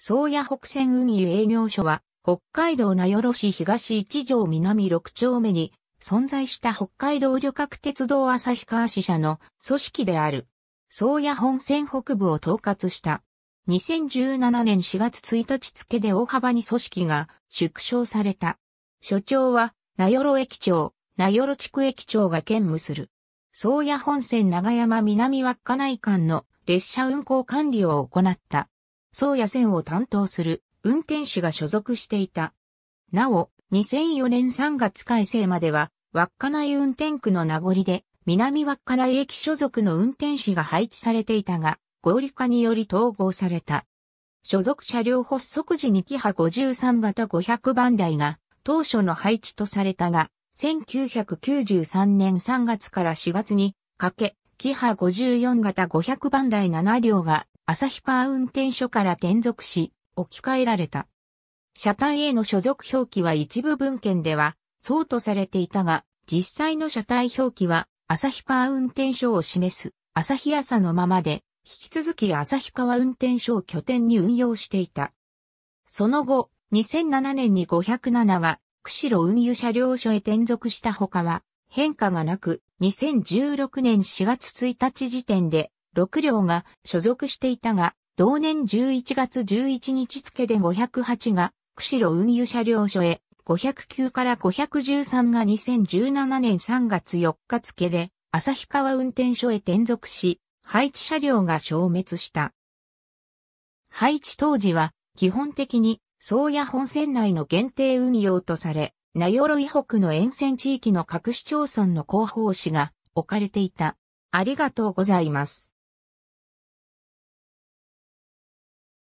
宗谷北線運輸営業所は、北海道名寄市東一条南六丁目に存在した北海道旅客鉄道旭川支社の組織である。宗谷本線北部を統括した。2017年4月1日付で大幅に組織が縮小された。所長は、名寄駅長、名寄地区駅長が兼務する。宗谷本線長山南稚内間の列車運行管理を行った。宗谷線を担当する運転士が所属していた。なお、2004年3月改正までは、稚内運転区の名残で、南稚内駅所属の運転士が配置されていたが、合理化により統合された。所属車両発足時にキハ53型500番台が当初の配置とされたが、1993年3月から4月にかけ、キハ54型500番台7両が旭川運転所から転属し、置き換えられた。車体への所属表記は一部文献では、そうとされていたが、実際の車体表記は、旭川運転所を示す、旭朝のままで、引き続き旭川運転所を拠点に運用していた。その後、2007年に507が、釧路運輸車両所へ転属したほかは、変化がなく、2016年4月1日時点で、6両が所属していたが、同年11月11日付で508が、釧路運輸車両所へ、509から513が2017年3月4日付で、旭川運転所へ転属し、配置車両が消滅した。配置当時は、基本的に、宗谷本線内の限定運用とされ、名寄北の沿線地域の各市町村の広報誌が置かれていた。ありがとうございます。